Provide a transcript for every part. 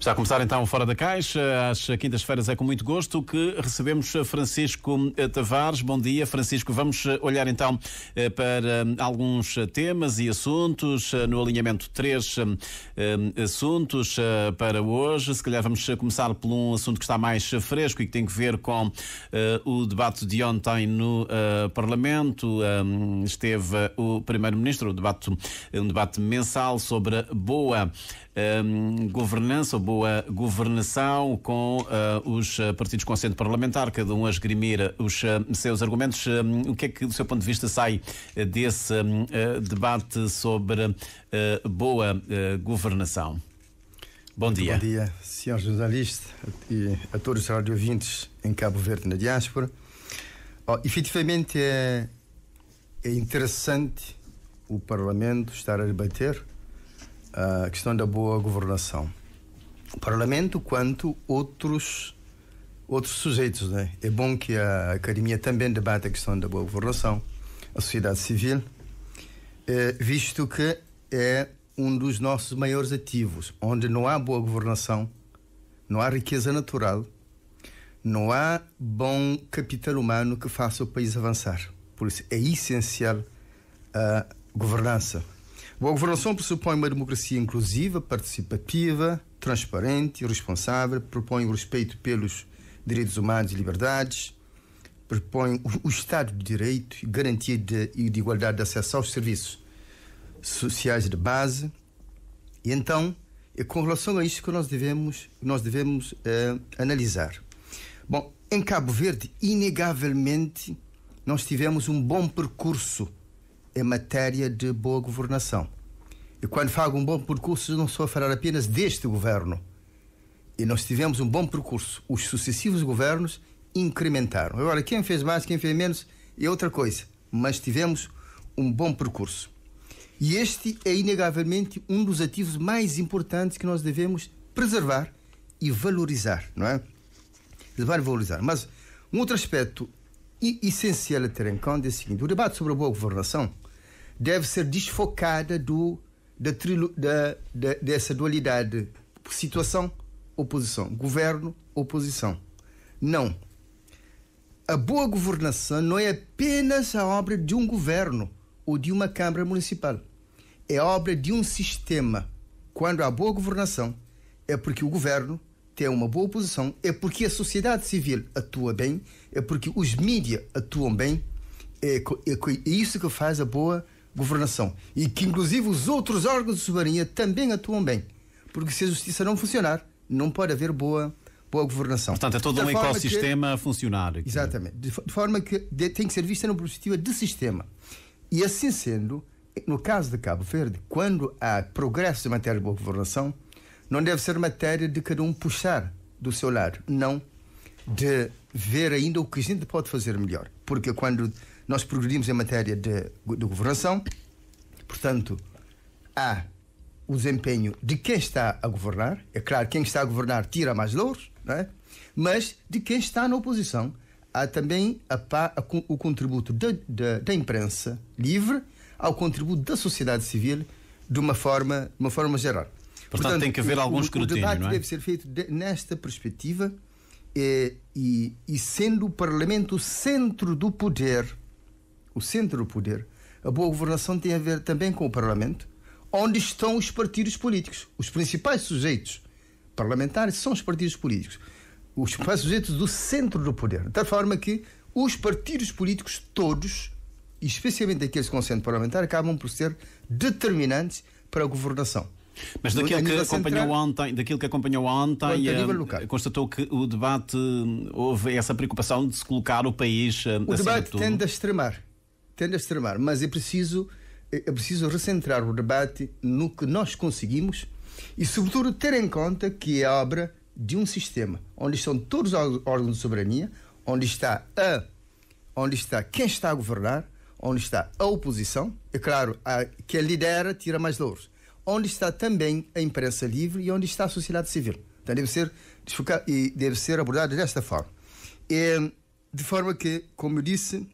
Está a começar então Fora da Caixa. Às quintas-feiras é com muito gosto que recebemos Francisco eh, Tavares. Bom dia, Francisco. Vamos eh, olhar então eh, para alguns temas e assuntos. No alinhamento, três assuntos para hoje. Se calhar vamos começar por um assunto que está mais fresco e que tem que ver com o debate de ontem no Parlamento. Esteve o Primeiro-Ministro, um debate mensal sobre boa um, governança ou boa governação com uh, os ah, partidos com assento parlamentar, cada um a esgrimir ah, os uh, seus argumentos. Um, o que é que, do seu ponto de vista, sai desse uh, debate sobre boa governação? Bom dia. Bom dia, senhor jornalista e a todos os radiovintes em Cabo Verde na diáspora. Oh, efetivamente é, é interessante o Parlamento estar a debater a questão da boa governação. O Parlamento, quanto outros outros sujeitos, né? É bom que a academia também debate a questão da boa governação, a sociedade civil, eh, visto que é um dos nossos maiores ativos, onde não há boa governação, não há riqueza natural, não há bom capital humano que faça o país avançar. Por isso é essencial a governança. Boa governação pressupõe uma democracia inclusiva, participativa, transparente e responsável, propõe o respeito pelos direitos humanos e liberdades, propõe o Estado de Direito e garantia de, de igualdade de acesso aos serviços sociais de base. E então, é com relação a isto que nós devemos, nós devemos eh, analisar. Bom, em Cabo Verde, inegavelmente, nós tivemos um bom percurso é matéria de boa governação. E quando falo um bom percurso, não estou a falar apenas deste governo. E nós tivemos um bom percurso. Os sucessivos governos incrementaram. Agora, quem fez mais, quem fez menos é outra coisa. Mas tivemos um bom percurso. E este é, inegavelmente, um dos ativos mais importantes que nós devemos preservar e valorizar, não é? Preservar e valorizar. Mas um outro aspecto essencial a ter em conta é o seguinte: o debate sobre a boa governação deve ser desfocada do, da, da, da, dessa dualidade situação, oposição, governo, oposição. Não. A boa governação não é apenas a obra de um governo ou de uma Câmara Municipal. É a obra de um sistema. Quando há boa governação, é porque o governo tem uma boa oposição, é porque a sociedade civil atua bem, é porque os mídias atuam bem. É, é, é isso que faz a boa governação governação e que, inclusive, os outros órgãos de soberania também atuam bem. Porque se a justiça não funcionar, não pode haver boa, boa governação. Portanto, é todo um ecossistema que, a funcionar. Exatamente. De, de forma que de, tem que ser vista numa perspectiva de sistema. E assim sendo, no caso de Cabo Verde, quando há progresso em matéria de boa governação, não deve ser matéria de cada um puxar do seu lado, não de ver ainda o que a gente pode fazer melhor. Porque quando nós progredimos em matéria de, de governação, portanto, há o desempenho de quem está a governar. É claro, quem está a governar tira mais louros, não é? mas de quem está na oposição. Há também a, a, o contributo de, de, da imprensa livre ao contributo da sociedade civil de uma forma, uma forma geral. Portanto, Portanto tem que haver alguns critérios O debate é? deve ser feito de, nesta perspectiva e, eh, e, e sendo o Parlamento o centro do poder o centro do poder, a boa governação tem a ver também com o Parlamento, onde estão os partidos políticos. Os principais sujeitos parlamentares são os partidos políticos. Os principais sujeitos do centro do poder. De tal forma que os partidos políticos todos, e especialmente aqueles com centro parlamentar, acabam por ser determinantes para a governação. Mas daquilo que, acompanhou central, ontem, daquilo que acompanhou ontem, a, eh, constatou que o debate hum, houve essa preocupação de se colocar o país. Eh, o debate tende a extremar tende a extremar, mas é preciso, é, é preciso recentrar o debate no que nós conseguimos e, sobretudo, ter em conta que é a obra de um sistema onde estão todos os órgãos de soberania, onde está a, onde está quem está a governar, onde está a oposição, é claro, a, quem lidera tira mais louros, onde está também a imprensa livre e onde está a sociedade civil. Então deve ser e deve ser abordado desta forma. E, de forma que, como eu disse,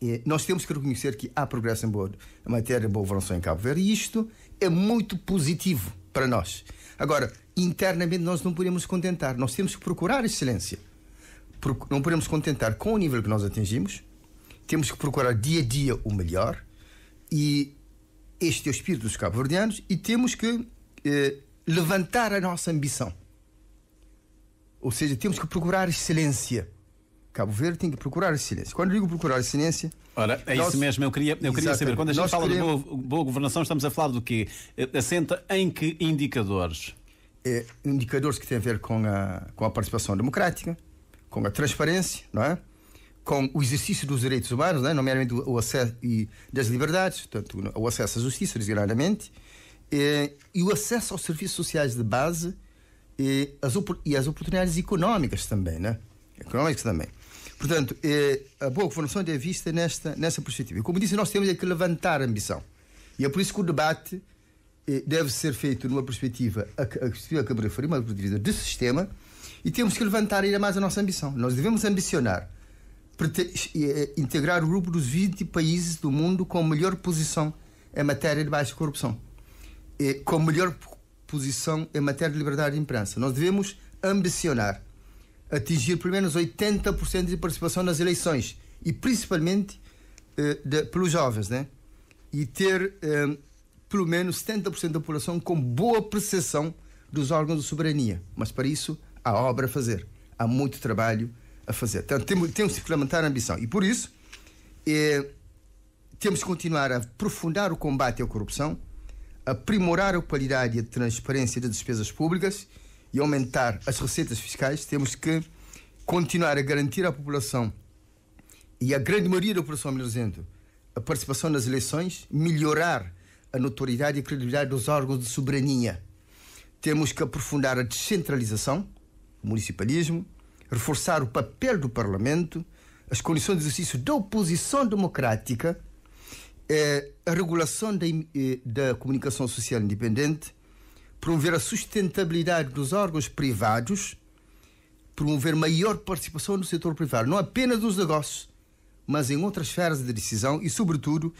é, nós temos que reconhecer que há progresso em boa em matéria de boa evolução em Cabo Verde e isto é muito positivo para nós. Agora, internamente nós não podemos contentar, nós temos que procurar excelência. Não podemos contentar com o nível que nós atingimos, temos que procurar dia a dia o melhor e este é o espírito dos cabo-verdianos e temos que eh, levantar a nossa ambição. Ou seja, temos que procurar excelência Cabo Verde tem que procurar silêncio. Quando digo procurar silêncio. Ora, é nós... isso mesmo. Eu queria, eu queria saber, quando a gente nós fala queremos... de boa, boa, governação, estamos a falar do quê? Eh, assenta em que indicadores? É, indicadores que têm a ver com a, com a participação democrática, com a transparência, não é? com o exercício dos direitos humanos, é nomeadamente o acesso e das liberdades, portanto, o acesso à justiça, desigualdamente, eh, e o acesso aos serviços sociais de base eh, e as, e às oportunidades económicas também, né? económicas também. Portanto, é, a boa governação é vista nesta, nessa perspectiva. E como disse, nós temos é que levantar a ambição. E é por isso que o debate é, deve ser feito numa perspectiva a, a, a que me referi, uma perspectiva de sistema, e temos que levantar ainda mais a nossa ambição. Nós devemos ambicionar é, integrar o grupo dos 20 países do mundo com melhor posição em matéria de baixa corrupção, com melhor posição em matéria de liberdade de imprensa. Nós devemos ambicionar atingir pelo menos 80% de participação nas eleições e principalmente eh, de, pelos jovens, né? E ter eh, pelo menos 70% da população com boa percepção dos órgãos de soberania. Mas para isso há obra a fazer, há muito trabalho a fazer. Então temos, temos que implementar a ambição e por isso eh, temos que continuar a aprofundar o combate à corrupção, aprimorar a qualidade e a transparência das despesas públicas e aumentar as receitas fiscais, temos que continuar a garantir à população e à grande maioria da população, melhor dizendo, a participação nas eleições, melhorar a notoriedade e a credibilidade dos órgãos de soberania. Temos que aprofundar a descentralização, o municipalismo, reforçar o papel do Parlamento, as condições de exercício da oposição democrática, eh, a regulação da, eh, da comunicação social independente, promover a sustentabilidade dos órgãos privados, promover maior participação no setor privado, não apenas nos negócios, mas em outras esferas de decisão e, sobretudo,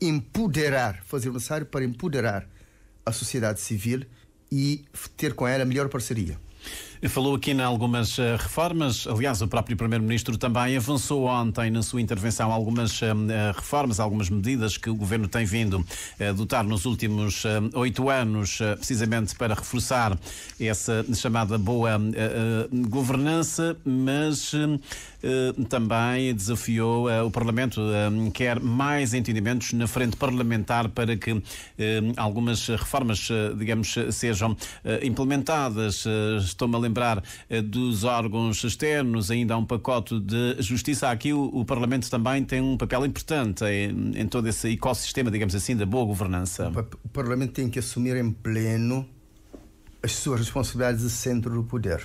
empoderar, fazer o necessário para empoderar a sociedade civil e ter com ela melhor parceria. Falou aqui em algumas eh, reformas, aliás, o próprio Primeiro-Ministro também avançou ontem na sua intervenção algumas eh, eh, reformas, algumas medidas que o Governo tem vindo a adotar nos últimos oito anos, precisamente para reforçar essa chamada boa governança, mas também desafiou o Parlamento, quer mais entendimentos na frente parlamentar para que algumas reformas, digamos, sejam implementadas. Estou-me a lembrar lembrar eh, dos órgãos externos, ainda há um pacote de justiça. Aqui o, o Parlamento também tem um papel importante em, em, todo esse ecossistema, digamos assim, da boa governança. O, o Parlamento tem que assumir em pleno as suas responsabilidades de centro do poder.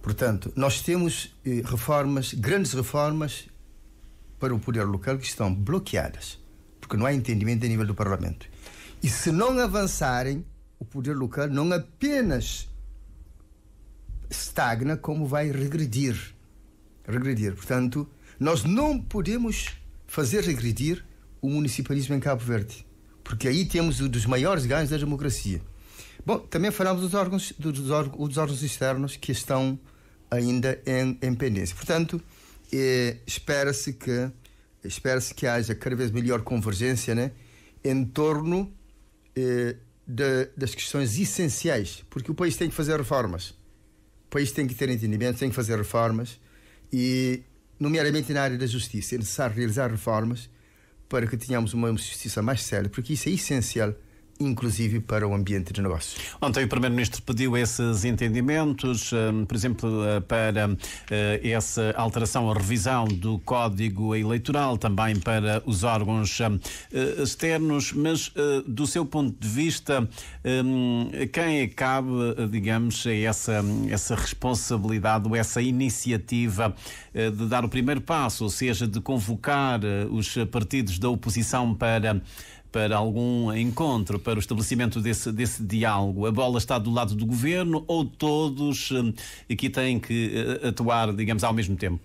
Portanto, nós temos eh, reformas, grandes reformas para o poder local que estão bloqueadas, porque não há entendimento a nível do Parlamento. E se não avançarem, o poder local não apenas estagna, como vai regredir. Regredir. Portanto, nós não podemos fazer regredir o municipalismo em Cabo Verde, porque aí temos um dos maiores ganhos da democracia. Bom, também falamos dos órgãos, dos órgãos, externos que estão ainda em, em pendência. Portanto, eh, espera-se que espera-se que haja cada vez melhor convergência, né, em torno eh, de, das questões essenciais, porque o país tem que fazer reformas país tem que ter entendimento, tem que fazer reformas e, nomeadamente na área da justiça, é necessário realizar reformas para que tenhamos uma justiça mais séria, porque isso é essencial inclusive para o ambiente de negócios. Ontem o Primeiro-Ministro pediu esses entendimentos, hum, por exemplo, eh, para eh, essa alteração ou revisão do Código Eleitoral, também para os órgãos hum, eh, externos, mas do seu ponto de vista, hum, quem é cabe, digamos, a essa, essa responsabilidade ou essa iniciativa de dar o primeiro passo, ou seja, de convocar os partidos da oposição para para algum encontro, para o estabelecimento desse, desse diálogo? A bola está do lado do governo ou todos hum, aqui têm que eh, atuar, digamos, ao mesmo tempo?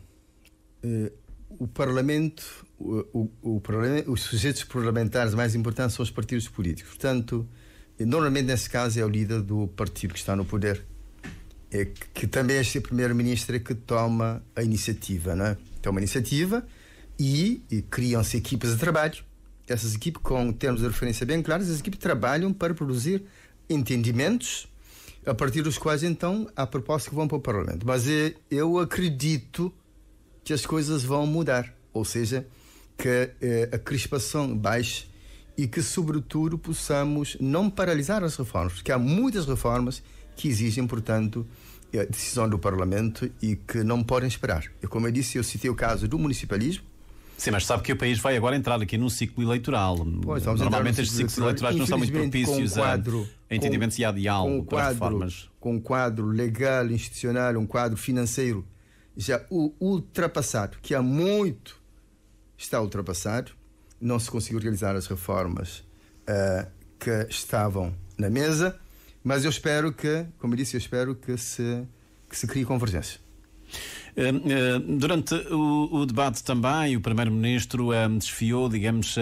Eh, o Parlamento, o, o, o, os sujeitos parlamentares mais importantes são os partidos políticos. Portanto, normalmente nesse caso é o líder do partido que está no poder, é que, também é este primeiro-ministro que toma a iniciativa, não é? Toma a iniciativa e, e criam-se equipas de trabalho essas equipes, com termos de referência bem claros, as equipes trabalham para produzir entendimentos a partir dos quais, então, há propostas que vão para o Parlamento. Mas é, eu acredito que as coisas vão mudar, ou seja, que eh, a crispação baixe e que, sobretudo, possamos não paralisar as reformas, porque há muitas reformas que exigem, portanto, a eh, decisão do Parlamento e que não podem esperar. Eu, como eu disse, eu citei o caso do municipalismo, Sim, mas sabe que o país vai agora entrar aqui num ciclo eleitoral. Pois, Normalmente estes ciclos eleitorais não são muito propícios quadro, a, a entendimentos e a diálogo com, quadro, reformas. Com um quadro legal, institucional, um quadro financeiro já é ultrapassado, que há muito está ultrapassado, não se conseguiu realizar as reformas uh, que estavam na mesa, mas eu espero que, como eu disse, eu espero que se, que se crie convergência. Eh, eh, durante o, debate também, o Primeiro-Ministro eh, desfiou, digamos,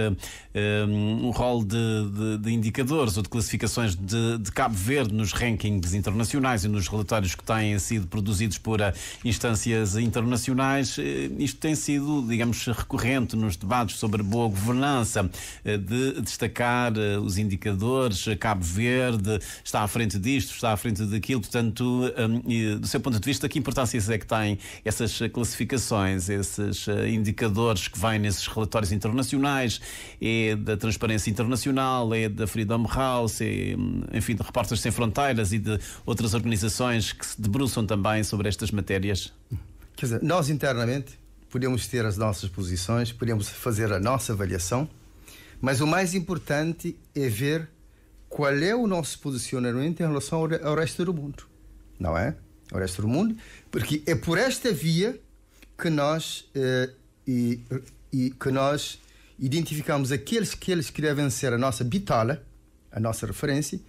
um rol de, de, de, indicadores ou de classificações de, de, Cabo Verde nos rankings internacionais e nos relatórios que têm sido produzidos por instâncias internacionais. Isto tem sido, digamos, recorrente nos debates sobre boa governança, de destacar os indicadores, Cabo Verde está à frente disto, está à frente daquilo, portanto, do seu ponto de vista, que importância é que tem essas eh, classificações, esses eh, indicadores que vêm nesses relatórios internacionais, é da Transparência Internacional, é da Freedom House, é, hum, enfim, de Repórteres Sem Fronteiras e de outras organizações que se debruçam também sobre estas matérias? Quer dizer, nós internamente podemos ter as nossas posições, podemos fazer a nossa avaliação, mas o mais importante é ver qual é o nosso posicionamento em relação ao resto do mundo, não é? do Mundo, porque é por esta via que nós, eh, e, e, que nós identificamos aqueles que eles que devem ser a nossa bitola, a nossa referência,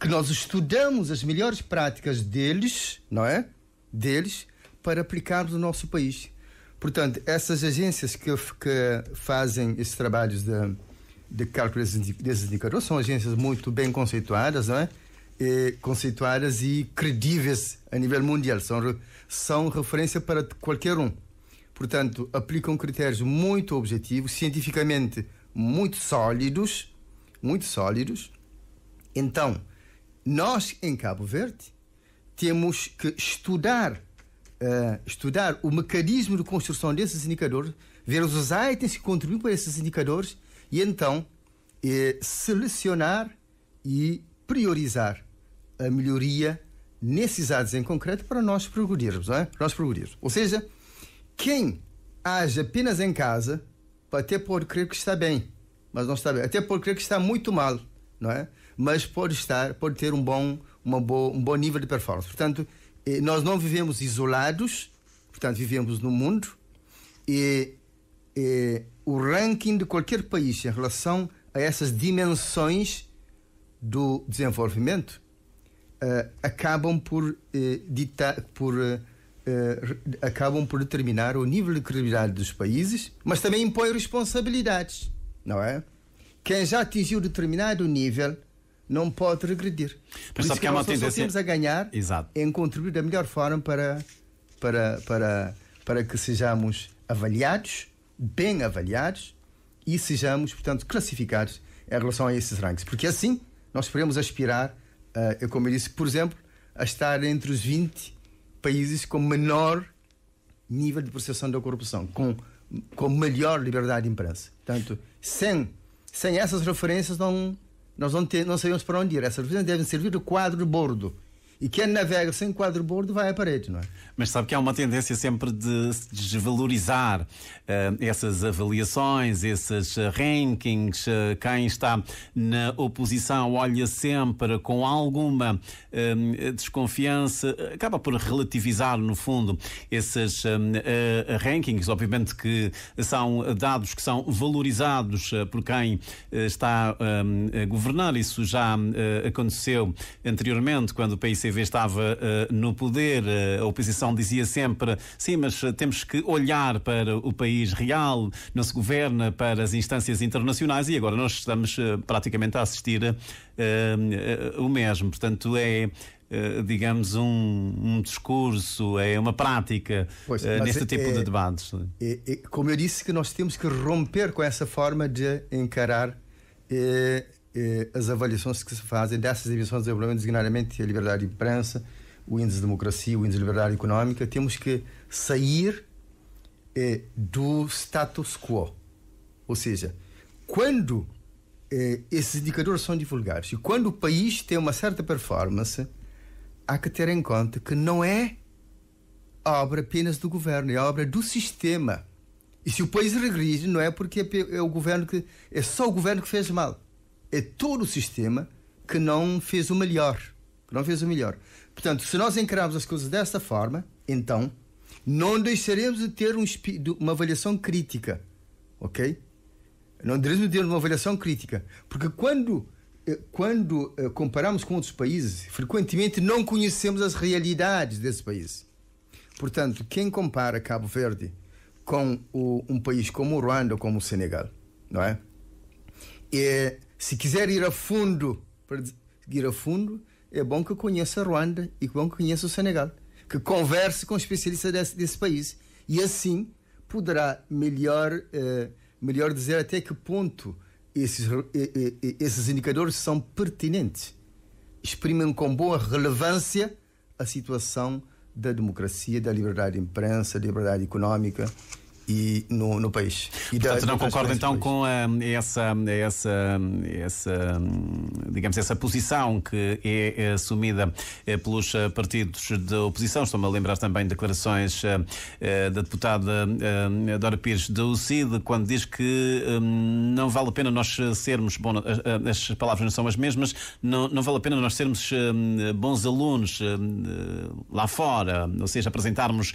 que nós estudamos as melhores práticas deles, não é? Deles, para aplicarmos no nosso país. Portanto, essas agências que, que fazem esses trabalhos de, de cálculo desses indicadores são agências muito bem conceituadas, não é? eh, conceituadas e credíveis a nível mundial. São, são referência para qualquer um. Portanto, aplicam critérios muito objetivos, cientificamente muito sólidos, muito sólidos. Então, nós em Cabo Verde temos que estudar uh, estudar o mecanismo de construção desses indicadores, ver os itens que contribuem para esses indicadores e então eh, selecionar e priorizar a melhoria nesses atos em concreto para nós progredirmos, não é? Para nós progredirmos. Ou seja, quem age apenas em casa até pode crer que está bem, mas não está bem. Até pode crer que está muito mal, não é? Mas pode estar, pode ter um bom, uma boa, um bom nível de performance. Portanto, eh, nós não vivemos isolados, portanto, vivemos no mundo e, e eh, o ranking de qualquer país em relação a essas dimensões do desenvolvimento uh, acabam por, uh, por uh, acabam por determinar o nível de credibilidade dos países, mas também impõem responsabilidades, não é? Quem já atingiu determinado nível não pode regredir. Mas só isso que, que é uma tendência... temos a ganhar Exato. em contribuir da melhor forma para, para, para, para que sejamos avaliados, bem avaliados e sejamos, portanto, classificados em relação a esses rankings. Porque assim nós podemos aspirar, uh, eu como eu disse, por exemplo, a estar entre os 20 países com menor nível de percepção da corrupção, com, com melhor liberdade de imprensa. Portanto, sem, sem essas referências, não, nós não, ter não sabemos para onde ir. Essas referências devem servir de quadro de bordo e quem navega sem quadro bordo vai à parede, não é? Mas sabe que há uma tendência sempre de se desvalorizar uh, essas avaliações, esses eh, rankings. Uh, quem está na oposição olha sempre com alguma uh, desconfiança, acaba por relativizar, no fundo, esses rankings. Obviamente que são dados que são valorizados por quem está a governar. Isso já aconteceu anteriormente, quando o PICV estava uh, no poder, uh, a oposição dizia sempre: sim, mas eh, temos que olhar para o país real, não se governa para as instâncias internacionais e agora nós estamos praticamente a assistir o mesmo. Portanto, é digamos, um, um, discurso, é uma prática pois, uh, neste tipo é, tipo de debates. É, é, como eu disse, que nós temos que romper com essa forma de encarar eh, as avaliações que se fazem dessas emissões de desenvolvimento, designadamente a liberdade de imprensa, o índice de democracia, o índice de liberdade económica, temos que sair eh, do status quo. Ou seja, quando eh, esses indicadores são divulgados e quando o país tem uma certa performance, há que ter em conta que não é obra apenas do governo, é obra do sistema. E se o país regride, não é porque é, é o governo que é só o governo que fez mal é todo o sistema que não fez o melhor. Que não fez o melhor. Portanto, se nós encararmos as coisas desta forma, então não deixaremos de ter um, uma avaliação crítica, ok? Não deixaremos de ter uma avaliação crítica, porque quando eh, quando eh, comparamos com outros países, frequentemente não conhecemos as realidades desse país. Portanto, quem compara Cabo Verde com o, um país como o Ruanda ou como o Senegal, não é? é se quiser ir a fundo, para ir a fundo, é bom que conheça a Ruanda e bom que conheça o Senegal, que converse com especialistas desse, desse país e assim poderá melhor, eh, melhor dizer até que ponto esses, eh, eh, esses indicadores são pertinentes, exprimem com boa relevância a situação da democracia, da liberdade de imprensa, da liberdade econômica e no, no país. E Portanto, não concordo então com a, hum, essa, essa, essa, hum, digamos, essa posição que é, é assumida eh, pelos eh, partidos de oposição. Estou-me a lembrar também declarações eh, da deputada Dora Pires do CID, quando diz que hum, não vale a pena nós sermos, bom, as palavras não são as mesmas, não, não vale a pena nós sermos bons alunos lá fora, ou seja, apresentarmos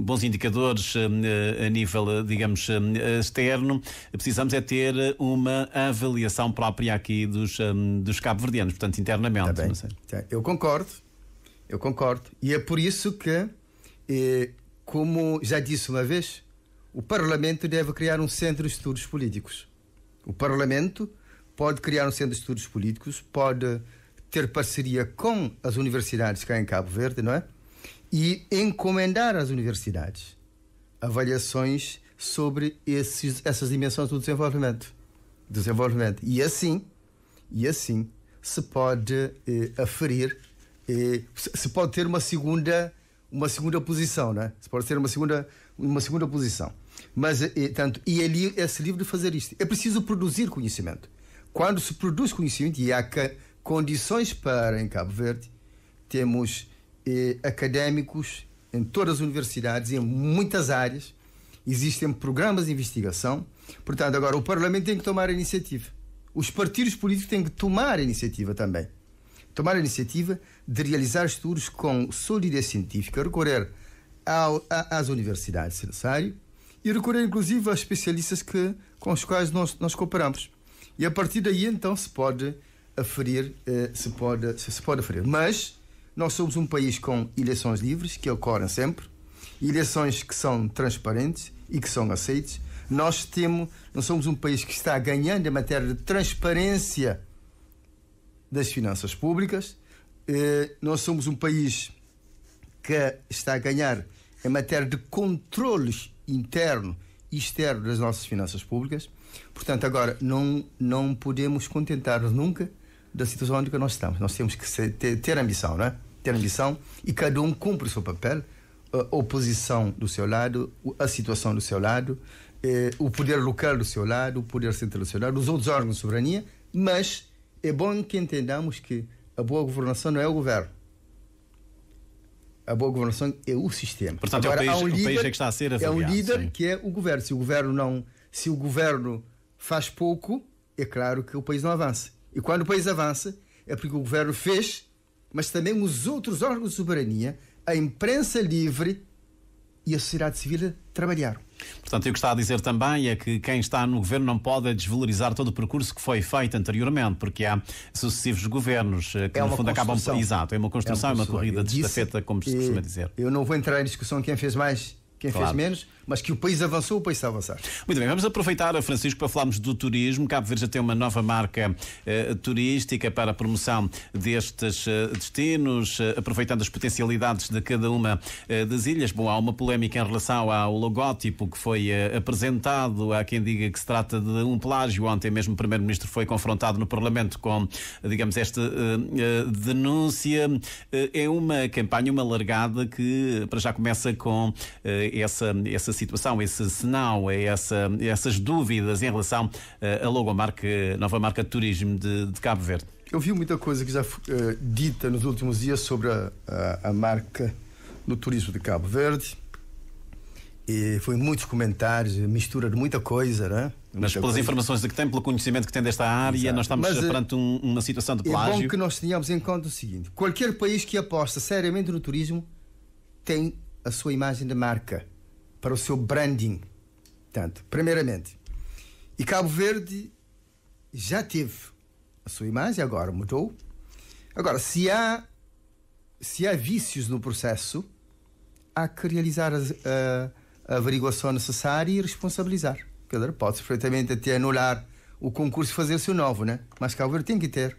bons indicadores eh, a nível, eh, digamos, eh, externo, precisamos é ter uma avaliação própria aqui dos, dos cabo-verdianos, portanto, internamente. Tá bem. Tá. Eu concordo, eu concordo. E é por isso que, como já disse uma vez, o Parlamento deve criar um centro de estudos políticos. O Parlamento pode criar um centro de estudos políticos, pode ter parceria com as universidades cá em Cabo Verde, não é? E encomendar às universidades avaliações sobre esses, essas dimensões do desenvolvimento. Desenvolvimento. E assim, e assim se pode eh, aferir, eh, se pode ter uma segunda, uma segunda posição, né? se pode ter uma segunda, uma segunda posição. Mas, eh, tanto, e ali é, é se livre de fazer isto. É preciso produzir conhecimento. Quando se produz conhecimento, e há condições para em Cabo Verde, temos eh, académicos em todas as universidades, em muitas áreas, existem programas de investigação. Portanto, agora o Parlamento tem que tomar a iniciativa. Os partidos políticos têm que tomar a iniciativa também. Tomar a iniciativa de realizar estudos com solidez científica, recorrer ao, a, às universidades, se necessário, e recorrer inclusive a especialistas que, com os quais nós, nós cooperamos. E a partir daí, então, se pode aferir, eh, se, pode, se, se pode aferir. Mas nós somos um país com eleições livres, que ocorrem sempre, eleições que são transparentes e que são aceites. Nós temos, não somos um país que está ganhando em matéria de transparência das finanças públicas. Eh, nós somos um país que está a ganhar em matéria de controles interno e externo das nossas finanças públicas. Portanto, agora não não podemos contentar-nos nunca da situação onde nós estamos. Nós temos que ter, ter ambição, não é? transição e cada um cumpre o seu papel, a oposição do seu lado, a situação do seu lado, eh, o poder local do seu lado, o poder central do seu lado, os outros órgãos de soberania, mas é bom que entendamos que a boa governação não é o governo. A boa governação é o sistema. Portanto, Agora, é o país, um líder, o país é que está a ser é avaliado. É o líder sim. que é o governo. Se o governo não, se o governo faz pouco, é claro que o país não avança. E quando o país avança, é porque o governo fez mas também os outros órgãos de soberania, a imprensa livre e a sociedade civil trabalharam. Portanto, o que está a dizer também é que quem está no governo não pode desvalorizar todo o percurso que foi feito anteriormente, porque há sucessivos governos eh, que, é no fundo, acabam. Exato, é, é uma construção, é uma, construção, é uma corrida de estafeta, como se costuma dizer. Eu não vou entrar em discussão quem fez mais quem claro. fez menos, mas que o país avançou, o país está a avançar. Muito bem, vamos aproveitar, Francisco, para falarmos do turismo. Cabo Verde já tem uma nova marca eh, turística para a promoção destes eh, destinos, eh, aproveitando as potencialidades de cada uma das ilhas. Bom, há uma polémica em relação ao logótipo que foi apresentado. Há quem diga que se trata de um plágio. Ontem mesmo o Primeiro-Ministro foi confrontado no Parlamento com, digamos, esta denúncia. é uma campanha, uma largada que para já começa com essa, essa situação, esse senão, essa, essas dúvidas em relação à eh, logomarca, nova marca de turismo de, de Cabo Verde? Eu vi muita coisa que já foi uh, eh, dita nos últimos dias sobre a, a, a, marca no turismo de Cabo Verde. E foi muitos comentários, mistura de muita coisa, né? Muita Mas pelas coisa. informações que tem, pelo conhecimento que tem desta área, Exato. nós estamos Mas, eh, perante um, uma situação de plágio. É bom que nós tenhamos em conta o seguinte: qualquer país que aposta seriamente no turismo tem a sua imagem de marca, para o seu branding. Portanto, primeiramente. E Cabo Verde já teve a sua imagem, agora mudou. Agora, se há, se há vícios no processo, há que realizar a, a, a averiguação necessária e responsabilizar. pode-se perfeitamente até anular o concurso e fazer-se o novo, né? Mas Cabo Verde tem que ter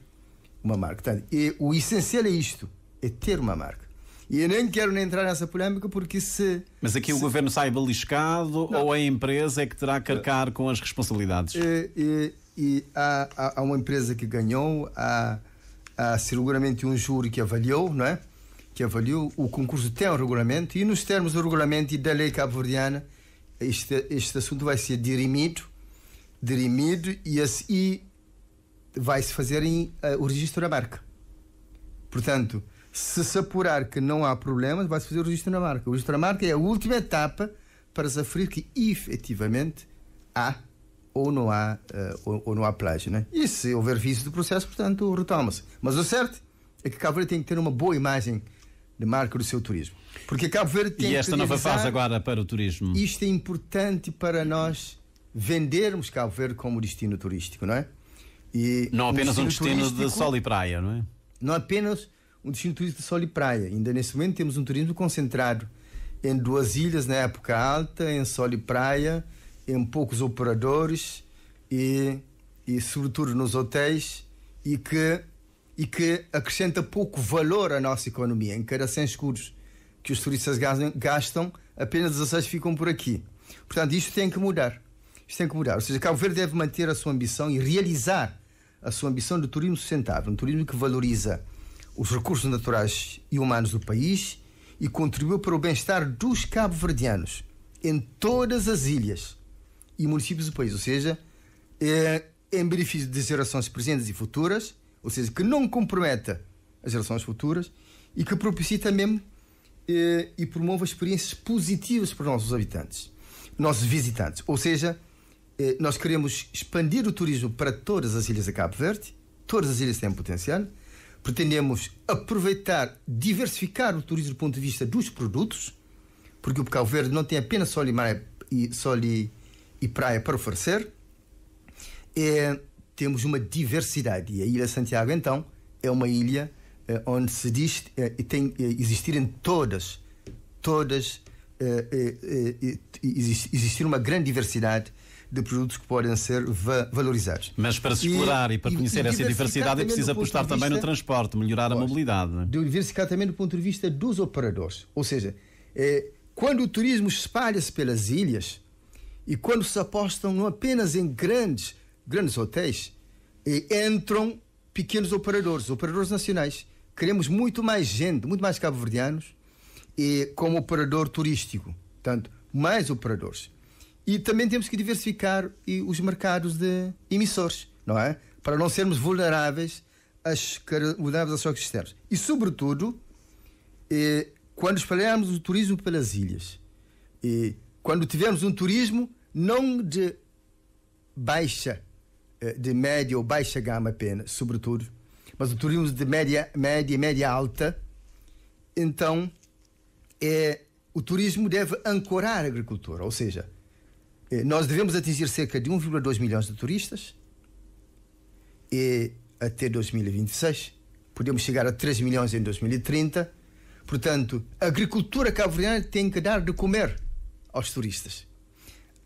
uma marca. Portanto, e o essencial é isto: é ter uma marca. E eu nem quero nem entrar nessa polémica porque se. Mas aqui se... o governo sai beliscado não. ou a empresa é que terá que arcar com as responsabilidades? Eh, eh, e, e, e há, há, uma empresa que ganhou, há, há seguramente um júri que avaliou, não é? Que avaliou. O concurso tem um regulamento e, nos termos do regulamento e da lei cabo-verdiana, este, este assunto vai ser dirimido, dirimido e, e vai-se fazer em, uh, o registro da marca. Portanto. Se se apurar que não há problemas vai-se fazer o registro na marca. O registro na marca é a última etapa para se aferir que efetivamente há ou não há, uh, ou, ou, não há plágio. Né? E se houver vício do processo, portanto, retoma-se. Mas o certo é que Cabo Verde tem que ter uma boa imagem de marca do seu turismo. Porque Cabo Verde tem E esta que nova fase agora para o turismo. Isto é importante para nós vendermos Cabo Verde como destino turístico, não é? E não apenas um destino, um destino de sol e praia, não é? Não apenas um destino turístico de sol e praia. Ainda nesse momento temos um turismo concentrado em duas ilhas na época alta, em sol e praia, em poucos operadores e, e sobretudo nos hotéis e que, e que acrescenta pouco valor à nossa economia. Em cada 100 escuros que os turistas gastam, apenas 16 ficam por aqui. Portanto, isto tem que mudar. Isto tem que mudar. Ou seja, Cabo Verde deve manter a sua ambição e realizar a sua ambição de turismo sustentável, um turismo que valoriza os recursos naturais e humanos do país e contribuiu para o bem-estar dos cabo-verdianos em todas as ilhas e municípios do país, ou seja, é, em benefício das gerações presentes e futuras, ou seja, que não comprometa as gerações futuras e que propicie também é, e promova experiências positivas para os nossos habitantes, nossos visitantes. Ou seja, é, nós queremos expandir o turismo para todas as ilhas de Cabo Verde, todas as ilhas têm potencial, pretendemos aproveitar, diversificar o turismo do ponto de vista dos produtos, porque o Cabo Verde não tem apenas sol e, mar, e, sol e, e praia para oferecer. É, temos uma diversidade. E a Ilha Santiago, então, é uma ilha eh, onde se diz é, tem, eh, existirem todas, todas, existir uma grande diversidade de produtos que podem ser va valorizados. Mas para se explorar e, e para conhecer e essa diversidade é preciso apostar também no transporte, melhorar pois, a mobilidade. É? Diversificar também do ponto de vista dos operadores. Ou seja, é, quando o turismo espalha-se pelas ilhas e quando se apostam não apenas em grandes, grandes hotéis, eh, entram pequenos operadores, operadores nacionais. Queremos muito mais gente, muito mais cabo-verdianos eh, como operador turístico. Portanto, mais operadores. E também temos que diversificar os mercados de emissores, não é? Para não sermos vulneráveis às, vulneráveis aos choques externos. E, sobretudo, eh, quando espalharmos o turismo pelas ilhas, e quando tivermos um turismo não de baixa, eh, de média ou baixa gama apenas, sobretudo, mas o turismo de média, média, média alta, então é, o turismo deve ancorar a agricultura, ou seja, eh, nós devemos atingir cerca de 1,2 milhões de turistas e até 2026. Podemos chegar a 3 milhões em 2030. Portanto, a agricultura cabo-verdiana tem que dar de comer aos turistas.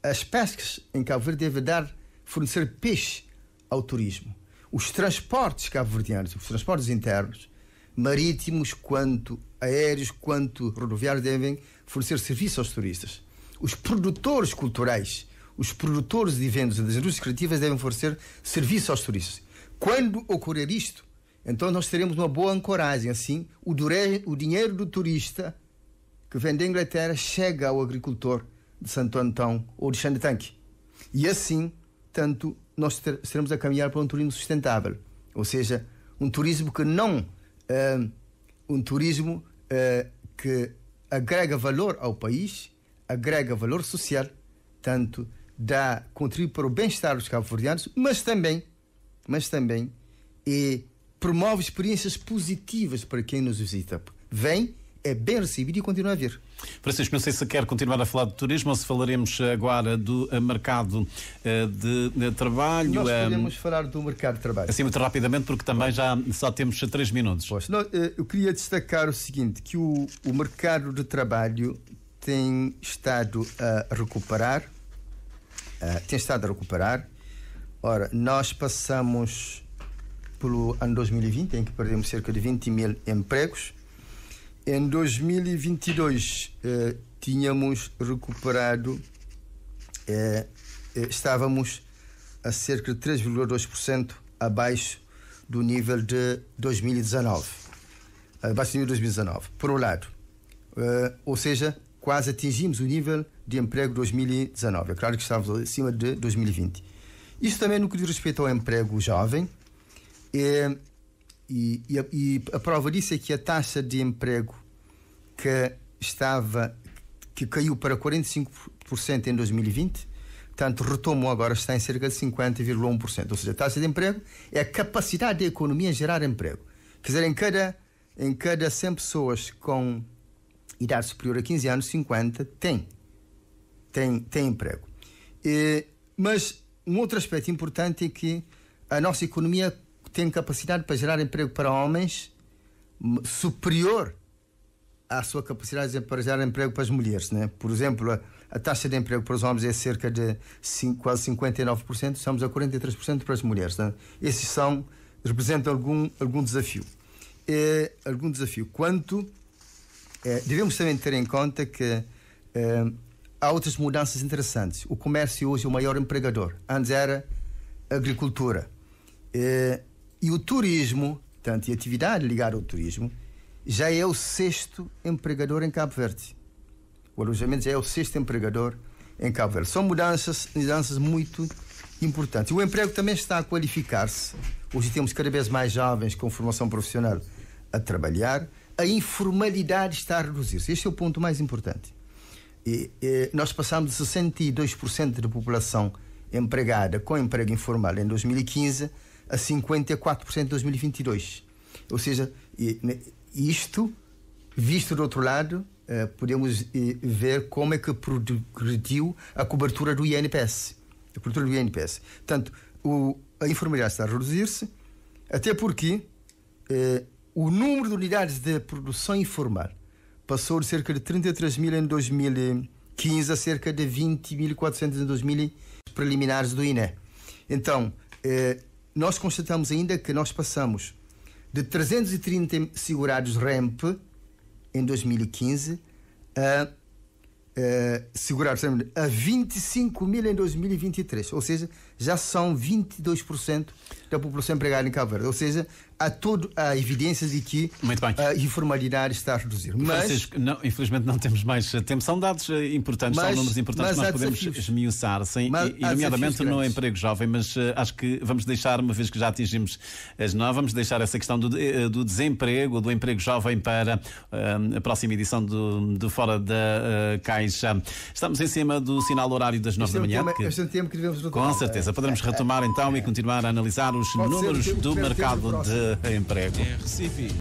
As pescas em Cabo Verde devem dar, fornecer peixe ao turismo. Os transportes cabo-verdianos, os transportes internos, marítimos quanto aéreos, quanto rodoviários, devem fornecer serviço aos turistas. Os produtores culturais, os produtores de eventos e das indústrias criativas devem fornecer serviço aos turistas. Quando ocorrer isto, então nós teremos uma boa ancoragem. Assim, o, dure... o dinheiro do turista que vem da Inglaterra chega ao agricultor de Santo Antão ou de Xandetanque. E assim, tanto nós ter... estaremos a caminhar para um turismo sustentável. Ou seja, um turismo que não. Uh, um turismo uh, que agrega valor ao país agrega valor social, tanto dá, contribui para o bem-estar dos cabo-verdianos, mas também, mas também e promove experiências positivas para quem nos visita. Vem é bem recebido e continua a vir. Francisco, não sei se quer continuar a falar de turismo ou se falaremos agora do eh, mercado eh, de, trabalho. Nós eh, podemos um... falar do mercado de trabalho. Assim, muito rapidamente, porque também já só temos três minutos. Pois, eu queria destacar o seguinte, que o, o mercado de trabalho tem estado a recuperar. Uh, tem estado a recuperar. Ora, nós passamos pelo ano 2020, em que perdemos cerca de 20 mil empregos. Em 2022, eh, tínhamos recuperado, eh, eh, estávamos a cerca de 3,2% abaixo do nível de 2019. Abaixo do nível de 2019, por um lado. ou seja, quase atingimos o nível de emprego 2019. É claro que estávamos acima de 2020. Isso também no que diz respeito ao emprego jovem. É, e, e, a, e, a, prova disso é que a taxa de emprego que estava que caiu para 45% em 2020, tanto retomou agora está em cerca de 50,1%. Ou seja, a taxa de emprego é a capacidade da economia gerar emprego. Quer dizer, em cada em cada 100 pessoas com idade superior a 15 anos, 50, tem. Tem, tem emprego. E, mas um outro aspecto importante é que a nossa economia tem capacidade para gerar emprego para homens superior à sua capacidade para gerar emprego para as mulheres. Né? Por exemplo, a, a taxa de emprego para os homens é cerca de 5, quase 59%, estamos a 43% para as mulheres. Né? Esses são, representam algum, algum desafio. É, algum desafio. Quanto eh, devemos também ter em conta que eh, há outras mudanças interessantes. O comércio hoje é o maior empregador. Antes era agricultura. Eh, e o turismo, tanto e a atividade ligada ao turismo, já é o sexto empregador em Cabo Verde. O alojamento já é o sexto empregador em Cabo Verde. São mudanças, mudanças muito importantes. O emprego também está a qualificar-se. Hoje temos cada vez mais jovens com formação profissional a trabalhar a informalidade está a reduzir-se. Este é o ponto mais importante. E, e, nós passamos de 62% da população empregada com emprego informal em 2015 a 54% em 2022. Ou seja, isto, visto do outro lado, eh, podemos eh, ver como é que progrediu a cobertura do INPS. A cobertura do INPS. Portanto, o, a informalidade está a reduzir-se, até porque eh, o número de unidades de produção informal passou de cerca de 33 mil em 2015 a cerca de 20.400 em 2000 preliminares do INE. Então, eh, nós constatamos ainda que nós passamos de 330 segurados REMP em 2015 a, eh, a segurados a 25 mil em 2023, ou seja, já são 22% da população empregada em Cabo Verde. Ou seja, há, todo, há evidências de que a informalidade está a reduzir. Mas, não, infelizmente não temos mais tempo. São dados eh, importantes, mas, são números importantes que nós podemos desafios. esmiuçar, sim, mas, e, nomeadamente no emprego jovem, mas uh, acho que vamos deixar, uma vez que já atingimos as nove, vamos deixar essa questão do, eh, do desemprego, do emprego jovem para uh, a próxima edição do, do Fora da uh, Caixa. Estamos em cima do sinal horário das nove é da manhã. Tema, que, este é um tema que devemos Com certeza certeza. Poderemos retomar então e continuar a analisar os Pode números do mercado de emprego. Recife.